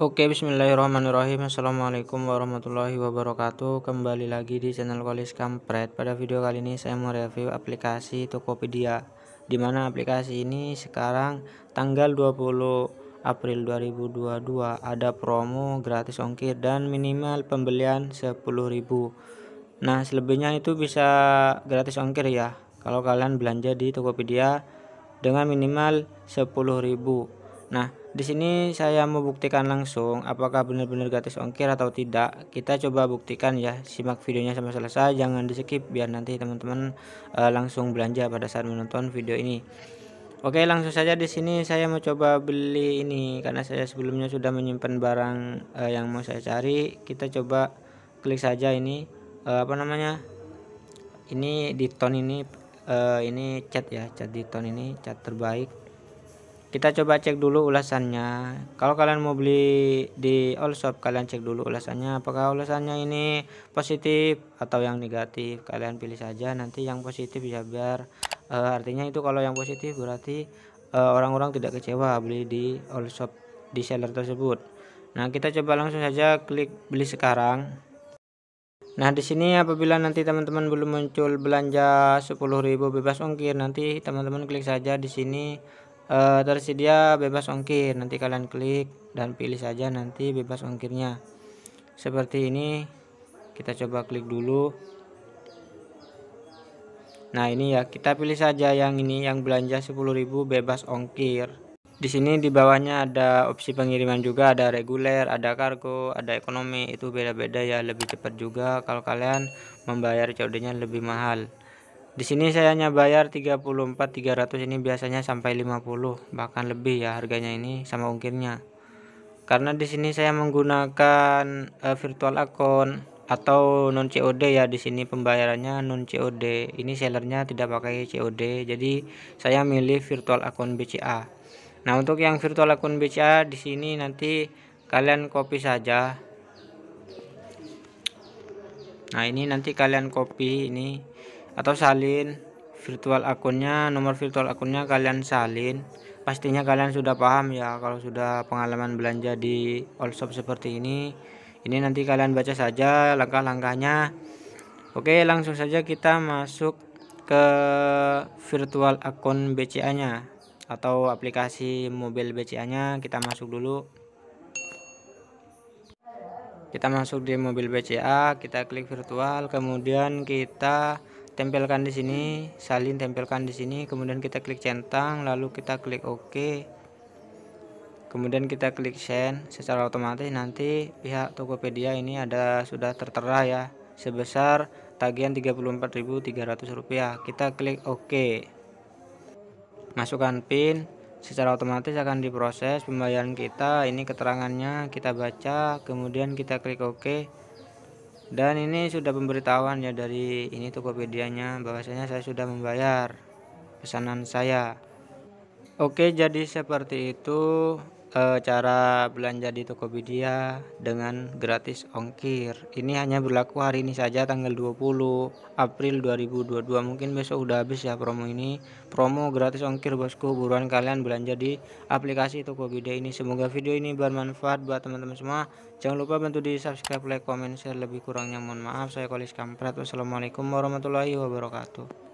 Oke bismillahirrahmanirrahim Assalamualaikum warahmatullahi wabarakatuh Kembali lagi di channel Kolis Kampret Pada video kali ini saya mau review aplikasi Tokopedia Dimana aplikasi ini sekarang tanggal 20 April 2022 Ada promo gratis ongkir dan minimal pembelian 10.000 Nah selebihnya itu bisa gratis ongkir ya Kalau kalian belanja di Tokopedia dengan minimal 10.000 Nah di sini saya membuktikan langsung apakah benar-benar gratis ongkir atau tidak. Kita coba buktikan ya. Simak videonya sampai selesai, jangan di-skip biar nanti teman-teman uh, langsung belanja pada saat menonton video ini. Oke, langsung saja di sini saya mau coba beli ini karena saya sebelumnya sudah menyimpan barang uh, yang mau saya cari. Kita coba klik saja ini uh, apa namanya? Ini di ton ini uh, ini cat ya, cat di ton ini cat terbaik kita coba cek dulu ulasannya kalau kalian mau beli di all shop kalian cek dulu ulasannya apakah ulasannya ini positif atau yang negatif kalian pilih saja nanti yang positif ya biar uh, eh, artinya itu kalau yang positif berarti eh, orang-orang uh, tidak kecewa beli di all shop di seller tersebut nah kita coba langsung saja klik beli sekarang Nah, di sini apabila nanti teman-teman belum muncul belanja 10.000 bebas ongkir, nanti teman-teman klik saja di sini e, eh, tersedia bebas ongkir nanti kalian klik dan pilih saja nanti bebas ongkirnya seperti ini kita coba klik dulu nah ini ya kita pilih saja yang ini yang belanja 10.000 bebas ongkir di sini di bawahnya ada opsi pengiriman juga ada reguler ada kargo ada ekonomi itu beda-beda ya lebih cepat juga kalau kalian membayar cod lebih mahal di sini saya hanya bayar 34 300 ini biasanya sampai 50 bahkan lebih ya harganya ini sama ongkirnya karena di sini saya menggunakan uh, virtual account atau non COD ya di sini pembayarannya non COD ini sellernya tidak pakai COD jadi saya milih virtual account BCA nah untuk yang virtual account BCA di sini nanti kalian copy saja nah ini nanti kalian copy ini atau salin virtual akunnya nomor virtual akunnya kalian salin pastinya kalian sudah paham ya kalau sudah pengalaman belanja di all shop seperti ini ini nanti kalian baca saja langkah-langkahnya oke langsung saja kita masuk ke virtual akun BCA nya atau aplikasi mobil BCA nya kita masuk dulu kita masuk di mobil BCA kita klik virtual kemudian kita tempelkan di sini salin tempelkan di sini kemudian kita klik centang lalu kita klik OK kemudian kita klik send secara otomatis nanti pihak Tokopedia ini ada sudah tertera ya sebesar tagihan Rp34.300 kita klik OK masukkan PIN secara otomatis akan diproses pembayaran kita ini keterangannya kita baca kemudian kita klik OK dan ini sudah pemberitahuan ya dari ini Tokopedia-nya bahwasanya saya sudah membayar pesanan saya oke jadi seperti itu e, cara belanja di Tokopedia dengan gratis ongkir. Ini hanya berlaku hari ini saja tanggal 20 April 2022. Mungkin besok udah habis ya promo ini. Promo gratis ongkir bosku. Buruan kalian belanja di aplikasi Tokopedia ini. Semoga video ini bermanfaat buat teman-teman semua. Jangan lupa bantu di subscribe, like, comment, share. Lebih kurangnya mohon maaf. Saya Kolis Kampret. Wassalamualaikum warahmatullahi wabarakatuh.